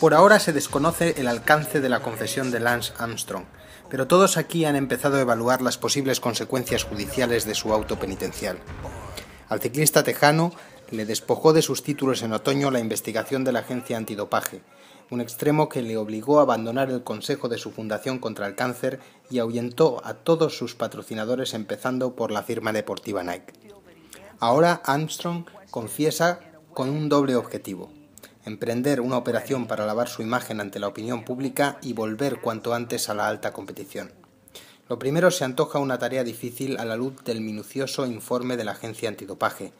Por ahora se desconoce el alcance de la confesión de Lance Armstrong, pero todos aquí han empezado a evaluar las posibles consecuencias judiciales de su auto penitencial. Al ciclista tejano le despojó de sus títulos en otoño la investigación de la agencia antidopaje, un extremo que le obligó a abandonar el consejo de su fundación contra el cáncer y ahuyentó a todos sus patrocinadores empezando por la firma deportiva Nike. Ahora Armstrong confiesa con un doble objetivo, emprender una operación para lavar su imagen ante la opinión pública y volver cuanto antes a la alta competición. Lo primero se antoja una tarea difícil a la luz del minucioso informe de la agencia antidopaje.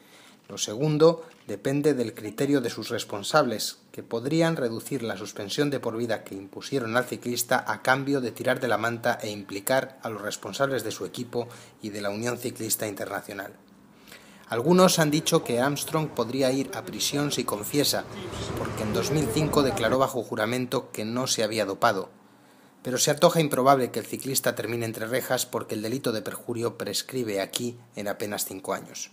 Lo segundo depende del criterio de sus responsables, que podrían reducir la suspensión de por vida que impusieron al ciclista a cambio de tirar de la manta e implicar a los responsables de su equipo y de la Unión Ciclista Internacional. Algunos han dicho que Armstrong podría ir a prisión si confiesa, porque en 2005 declaró bajo juramento que no se había dopado. Pero se antoja improbable que el ciclista termine entre rejas porque el delito de perjurio prescribe aquí en apenas cinco años.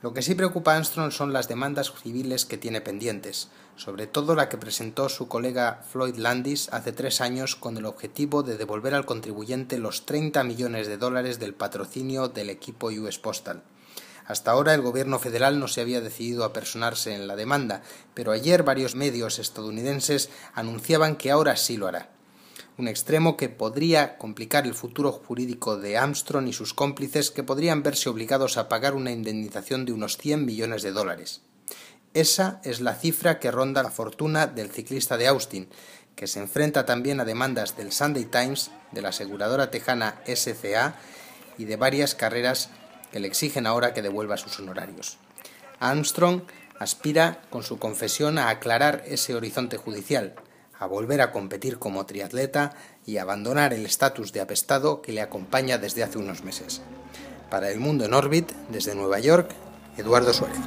Lo que sí preocupa a Armstrong son las demandas civiles que tiene pendientes, sobre todo la que presentó su colega Floyd Landis hace tres años con el objetivo de devolver al contribuyente los 30 millones de dólares del patrocinio del equipo US Postal. Hasta ahora el gobierno federal no se había decidido a personarse en la demanda, pero ayer varios medios estadounidenses anunciaban que ahora sí lo hará un extremo que podría complicar el futuro jurídico de Armstrong y sus cómplices que podrían verse obligados a pagar una indemnización de unos 100 millones de dólares. Esa es la cifra que ronda la fortuna del ciclista de Austin, que se enfrenta también a demandas del Sunday Times, de la aseguradora tejana SCA y de varias carreras que le exigen ahora que devuelva sus honorarios. Armstrong aspira con su confesión a aclarar ese horizonte judicial, a volver a competir como triatleta y abandonar el estatus de apestado que le acompaña desde hace unos meses. Para el mundo en Orbit, desde Nueva York, Eduardo Suárez.